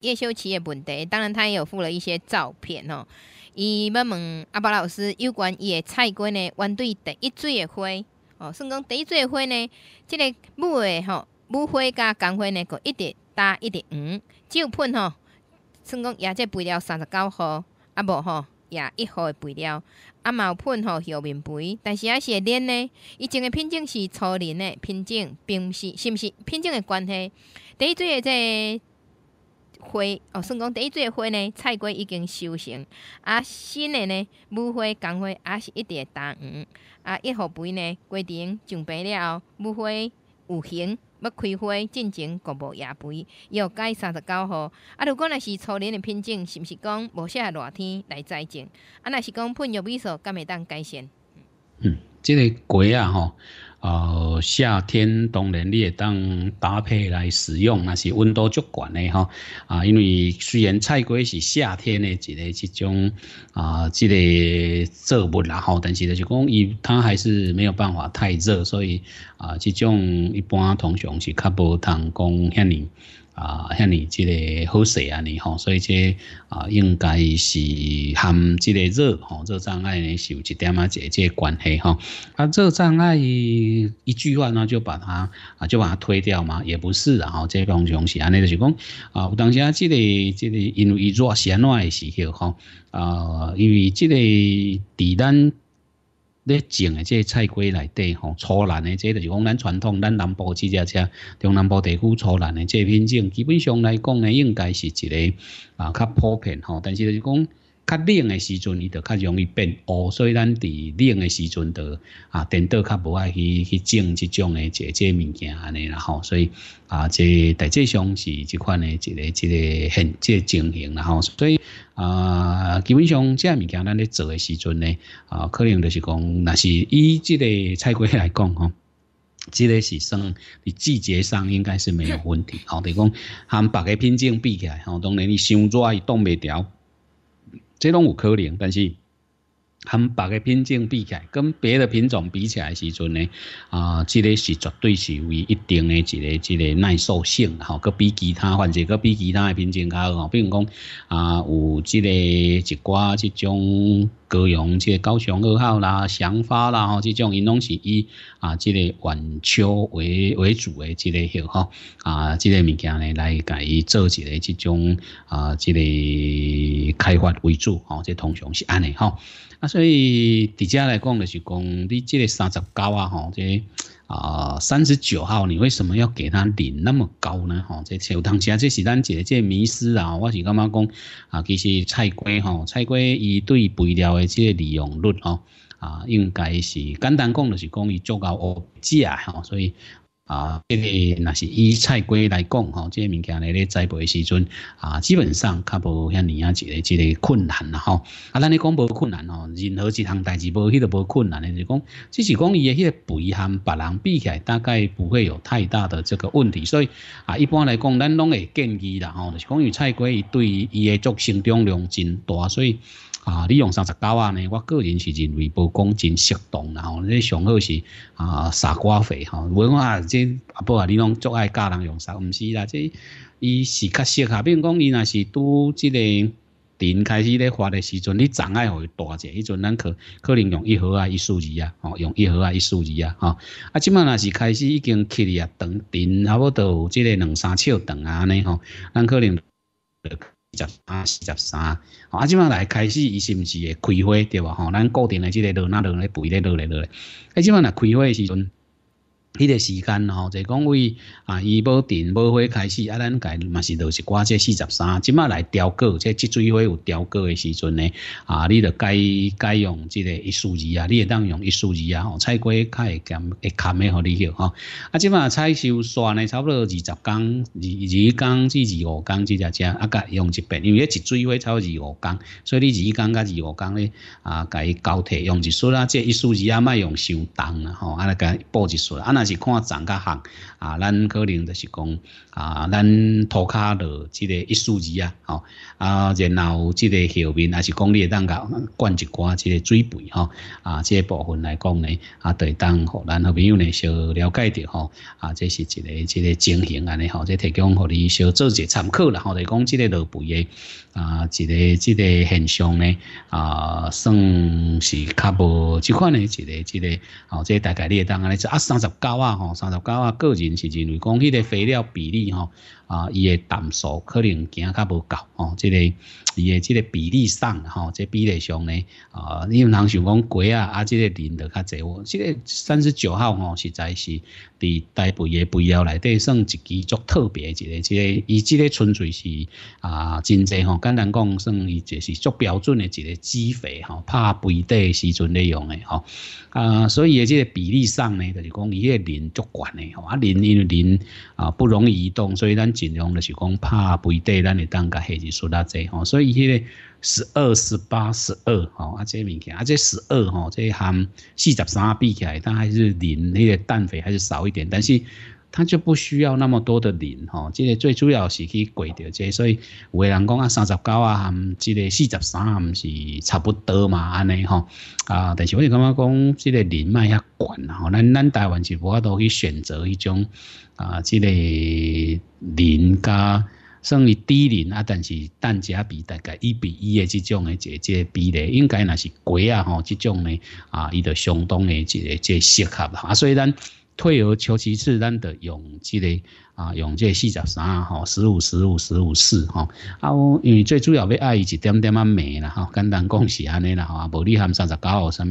叶修琪的问题，当然他也有附了一些照片吼。伊要问阿宝老师，有关伊的菜瓜呢？原对第一水的花，哦，算讲第一水的花呢，即个母的吼，母花加公花呢，佫一直搭一直黄，只有喷吼，算讲也即肥料三十九号，啊无吼也一号的肥料，嘛有喷吼后面肥，但是是会黏呢，以前的品种是粗鳞的品种，并不是是毋是品种的关系？第一水的这花哦，算讲第一季花呢，菜瓜已经收成，啊，新的呢，母花、公花啊是一点大黄，啊，一号肥呢，瓜顶上白了后，母花有形要开花，进前，局无野肥，要改三十九号，啊，如果若是初年的品种，是不是讲无合热天来栽种？啊，若是讲喷药味素，干会当改善？嗯，这个瓜啊，吼。呃，夏天当然你也当搭配来使用，那是温度足悬的哈。啊，因为虽然菜瓜是夏天的一个一种啊，这个作物然后，但是就是讲伊它还是没有办法太热，所以啊，这种一般通常是较无通讲喝呢。啊，遐你即个好势啊，你吼，所以这啊应该是含即个热吼，这障碍呢是有一点啊，即这关系吼。啊，热障碍一句话呢就把它啊就把它推掉嘛，也不是啊，这种东西啊，那是讲啊，有当时啊，即个即个因为热是安怎的时候吼，啊，因为即个订单。咧种诶，即个菜瓜内底吼，粗烂诶，即个着是讲咱传统咱南部即只遮中南部地区粗烂诶，即品种基本上来讲呢，应该是一个啊较普遍吼，但是就是讲。较冷的时阵，伊就较容易变乌，所以咱伫冷的时阵，就啊，电脑较无爱去去种这种的这这物件安尼啦吼。所以啊，这大致上是这款的，一个一个很这情形啦吼，所以啊，基本上这物件咱咧做的时阵呢，啊，可能就是讲，那是以这个菜瓜来讲吼。这个是算你季节上应该是没有问题。好，等于讲含别个品种比起来，吼，当然你伤热伊冻未掉。这种有可能，但是和别的品种比起来，跟别的品种比起来时阵呢，啊，这个是绝对是有一定的这个这个耐受性，吼，佮比其他，或者佮比其他的品种较好，比如讲啊，有这个一挂这种。高荣，即高雄二号啦、祥发啦吼，这种因拢是以啊，即个晚秋为为主诶，即个吼吼，啊，即个物件咧来甲伊做一个即种啊，即个开发为主，吼，即通常是安尼吼，啊，所以底下来讲就是讲，你即个三十九啊吼，即。啊，三十九号，你为什么要给他领那么高呢？吼，这有当时这是咱姐姐迷失啊！我是感觉讲啊，其实菜瓜吼，菜瓜伊对肥料的这个利用率哦，啊，应该是简单讲就是讲伊足够沤解吼，所以。啊，这个那是以菜龟来讲吼，这些物件咧咧栽培时阵啊，基本上较无遐尼啊一个一个困难啦吼。啊，咱咧讲无困难吼，任何一项代志无，迄个无困难。就是讲，只是讲伊诶迄个肥含别人比起来，大概不会有太大的这个问题。所以啊，一般来讲，咱拢会建议啦吼，就是讲，伊菜龟伊对伊诶作生长量真大，所以啊，你用三十九啊呢，我个人是认为，不讲真适当啦吼。你上好是啊，傻瓜肥哈，文化。阿婆啊，你拢足爱教人用啥？唔是啦，即伊是较适合。比如讲，伊那是拄即个电开始咧发的时阵，你障爱互伊大者，迄阵咱可可能用一盒啊，一数字啊，吼，用一盒啊，一数字啊，吼。啊，即满那是开始已经起长电，差不多即个两三尺长啊呢吼，咱可能二十三、四十三。啊，即满来开始，伊是毋是会开会对吧？吼，咱固定的即个落那落来肥咧落来落来。啊，即满若开会的时阵。呢个时间吼，就讲为啊，伊无电无火开始，啊，咱家嘛是就是挂这四十三。即马来调过，即积水火有调过诶时阵呢，啊，你着该该用即个一数字啊，你会当用一数字啊。吼，菜瓜会减会砍诶好利了吼。啊，即马菜收煞呢，差不多二十工、二二工至二五工即只只，啊，甲用一遍，因为一水火差不多二五工，所以你二工甲二五工咧啊，改交替用一束啊，即一数字啊，卖用收重啊，吼，啊，来改报一束啊，那。是看怎个行啊？咱可能就是讲啊，咱涂骹落即个一树枝啊，吼啊，然后即个后面也是讲你当甲灌一寡即个水肥吼啊，即个部分来讲呢，啊，对当互咱好朋友呢小了解着吼啊，这是一个即个情形安尼吼，即提供互你小做一参考啦，吼，来讲即个落肥的啊，一个即个现象呢啊，算是较无即款的一个即个吼，即大概你当安尼是啊三十九。三十九啊！个人是认为，讲迄个肥料比例，吼。啊，伊个淡数可能行较无够吼，即个伊个即个比例上吼，即比例上呢，啊，你毋通想讲鸡啊，啊，即个连得较济哦，即个三十九号吼，实在是伫大北个肥料内底算一支足特别一个，即个伊即个纯粹是啊真济吼，简单讲算伊就是足标准的一个鸡肥吼，拍肥底时阵咧用诶吼，啊，所以即个比例上呢，就是讲伊个连足悬诶吼，啊，连因为连啊不容易移动，所以咱。尽量就是讲怕飞低，咱会当甲系就输得济吼，所以迄个十二、十八、十二吼，啊这物件，啊这十二吼，这含四十三比起来，它还是零，迄个氮肥还是少一点，但是。它就不需要那么多的林吼，即个最主要是去改掉即，所以有的人讲啊三十九啊，含这个四十三含是差不多嘛安尼吼啊，但是我就感觉讲这个林卖遐广吼，咱咱台湾是无多去选择一种啊，这个林加算低林啊，但是单价比大概一比一的这种的这这比例，应该那是贵啊吼，这种呢啊，伊就相当的即个即适合啊，所以咱。退而求其次，咱得用即个啊，用即个四十三吼，十五十五十五四吼啊，我因为最主要要爱伊一点点啊美啦吼，简单讲是安尼啦吼，无你含三十九有啥物，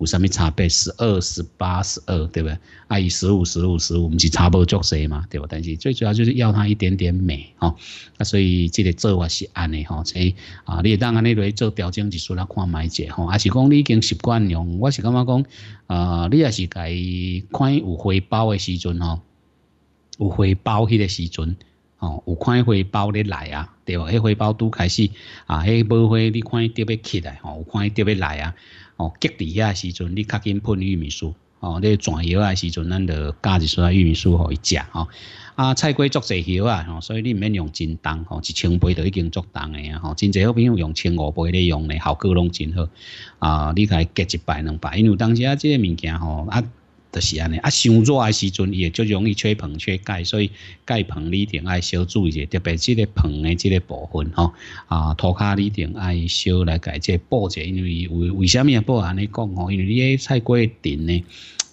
有啥物差别？十二、十八、十二，对不对？爱伊十五十五十五，唔是差不多些嘛，对不？但是最主要就是要他一点点美吼，啊，所以即个做法是安尼吼，所以啊，你当尼落来做调整，只出来看买者吼，还是讲你已经习惯用，我是感觉讲啊，你也是该看有。回报的时阵吼，有回报迄个时阵哦，有看回报咧来啊，对吧？迄回报拄开始啊，迄保花你看伊跌不起来吼，有看伊跌不来啊。哦，结底啊时阵，你较紧喷玉米素哦，你转油啊时阵，咱就加几撮玉米须可以食吼。啊，菜瓜足济叶啊，吼，所以你唔免用真重吼，一千杯就已经足重的啊。吼。真济好朋友用千五倍咧用咧，效果拢真好啊。你才隔一摆两摆，因为当时啊，这个物件吼啊。就是安尼，啊，伤热诶时阵，伊也足容易缺硼缺钙，所以钙硼你一定爱小注意，特别即个硼诶即个部分吼，啊，涂骹你一定爱小来解即补者，因为为为物要补？安尼讲吼，因为你诶菜瓜顶呢，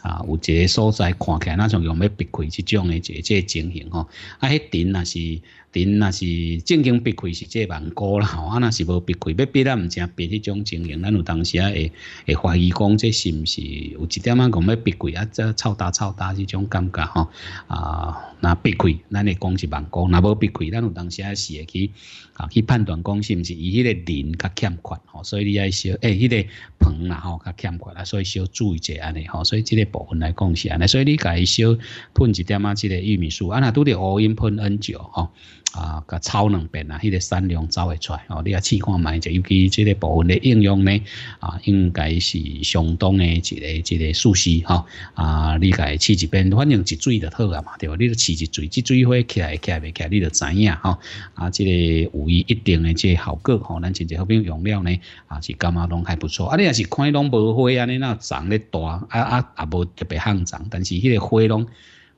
啊，有一个所在看起来那种用要避开即种诶，即个情形吼，啊，迄顶那是。顶那是正经避开是这万高啦吼，啊那是无避开，要避咱毋正避迄种情形，咱有当时啊会会怀疑讲这是毋是有一点啊讲要避开啊这臭大臭大这种感觉吼啊那避开咱会讲是万高，那无避开咱有当时啊是会去啊去判断讲是毋是伊迄个鳞较欠缺吼，所以你爱小诶迄个盆啦吼较欠缺啦，所以小注意一下尼吼，所以这个部分来讲是安尼，所以你改小喷一点啊，这个玉米素啊那都得乌阴喷 N 九吼。啊，甲超两遍啊，迄个产量走会出来哦，你也试看卖者，尤其即个部分的应用呢，啊，应该是相当的一个一个素息哈。啊，你家试一边，反正一水就好啊嘛，对吧？你著试一水，即水花起来开未来，你就知影哈。啊，即个有伊一定的即个效果吼，咱真正好比用了呢，啊，是感觉拢还不错。啊，你也是看拢无花啊，你那长咧大，啊啊也无特别好长，但是迄个花拢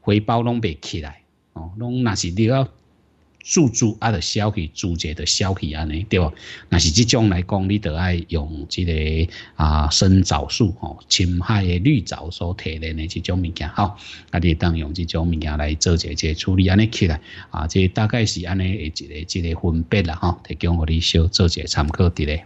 花苞拢未起来，哦，拢那是你要。树株啊，著消去，注者著消去，安尼对不？那是这种来讲，你得爱用这个啊，生藻树吼，深海的绿藻所提的呢，这种物件吼，啊，你当用这种物件来做一个处理，安尼起来啊，这大概是安尼一个一个分别啦，吼，提供互你小做一下参考的嘞。